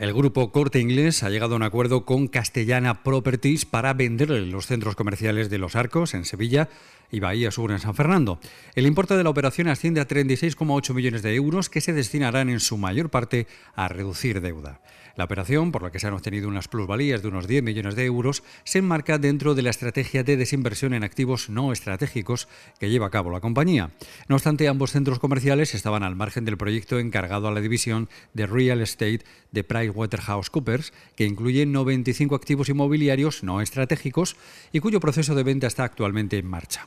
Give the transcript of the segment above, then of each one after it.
El grupo Corte Inglés ha llegado a un acuerdo con Castellana Properties para vender los centros comerciales de Los Arcos en Sevilla y Bahía Sur en San Fernando. El importe de la operación asciende a 36,8 millones de euros que se destinarán en su mayor parte a reducir deuda. La operación, por la que se han obtenido unas plusvalías de unos 10 millones de euros, se enmarca dentro de la estrategia de desinversión en activos no estratégicos que lleva a cabo la compañía. No obstante, ambos centros comerciales estaban al margen del proyecto encargado a la división de Real Estate de PricewaterhouseCoopers, que incluye 95 activos inmobiliarios no estratégicos y cuyo proceso de venta está actualmente en marcha.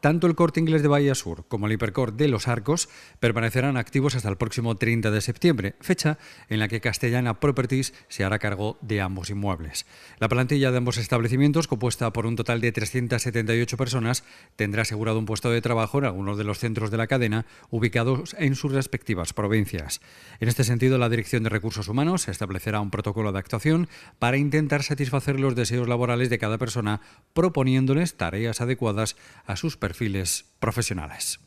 Tanto el corte inglés de Bahía Sur como el hipercor de Los Arcos permanecerán activos hasta el próximo 30 de septiembre, fecha en la que Castellana Properties se hará cargo de ambos inmuebles. La plantilla de ambos establecimientos, compuesta por un total de 378 personas, tendrá asegurado un puesto de trabajo en algunos de los centros de la cadena ubicados en sus respectivas provincias. En este sentido, la Dirección de Recursos Humanos establecerá un protocolo de actuación para intentar satisfacer los deseos laborales de cada persona, proponiéndoles tareas adecuadas a sus personas perfiles profesionales.